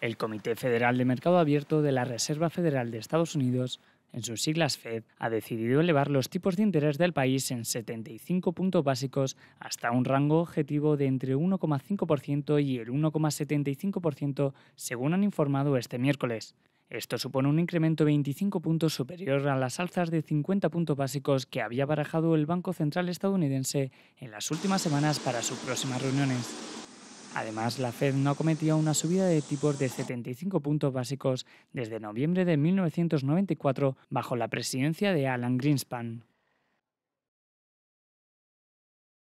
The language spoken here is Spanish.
El Comité Federal de Mercado Abierto de la Reserva Federal de Estados Unidos, en sus siglas Fed, ha decidido elevar los tipos de interés del país en 75 puntos básicos hasta un rango objetivo de entre 1,5% y el 1,75%, según han informado este miércoles. Esto supone un incremento 25 puntos superior a las alzas de 50 puntos básicos que había barajado el Banco Central estadounidense en las últimas semanas para sus próximas reuniones. Además, la Fed no cometió una subida de tipos de 75 puntos básicos desde noviembre de 1994 bajo la presidencia de Alan Greenspan.